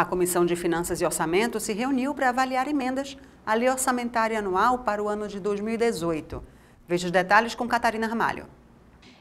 A Comissão de Finanças e Orçamento se reuniu para avaliar emendas à Lei Orçamentária Anual para o ano de 2018. Veja os detalhes com Catarina Ramalho.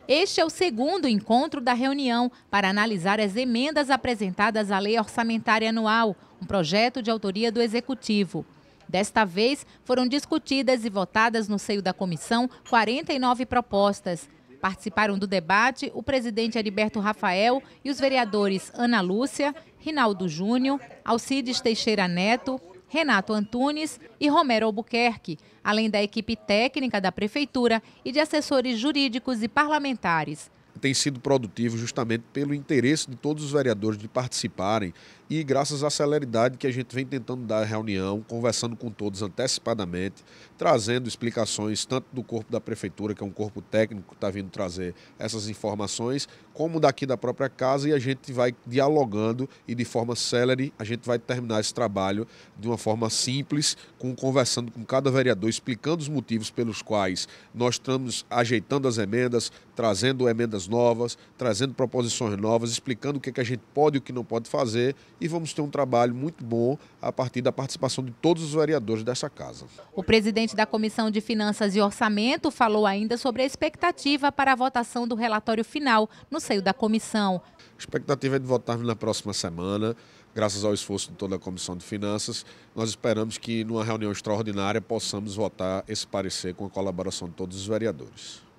Este é o segundo encontro da reunião para analisar as emendas apresentadas à Lei Orçamentária Anual, um projeto de autoria do Executivo. Desta vez, foram discutidas e votadas no seio da comissão 49 propostas. Participaram do debate o presidente Heriberto Rafael e os vereadores Ana Lúcia, Rinaldo Júnior, Alcides Teixeira Neto, Renato Antunes e Romero Albuquerque, além da equipe técnica da Prefeitura e de assessores jurídicos e parlamentares tem sido produtivo justamente pelo interesse de todos os vereadores de participarem e graças à celeridade que a gente vem tentando dar a reunião, conversando com todos antecipadamente, trazendo explicações tanto do corpo da prefeitura, que é um corpo técnico que está vindo trazer essas informações, como daqui da própria casa e a gente vai dialogando e de forma célere, a gente vai terminar esse trabalho de uma forma simples, com conversando com cada vereador, explicando os motivos pelos quais nós estamos ajeitando as emendas, trazendo emendas novas, trazendo proposições novas, explicando o que, é que a gente pode e o que não pode fazer. E vamos ter um trabalho muito bom a partir da participação de todos os vereadores dessa casa. O presidente da Comissão de Finanças e Orçamento falou ainda sobre a expectativa para a votação do relatório final no seio da comissão. A expectativa é de votarmos na próxima semana, graças ao esforço de toda a Comissão de Finanças. Nós esperamos que, numa reunião extraordinária, possamos votar esse parecer com a colaboração de todos os vereadores.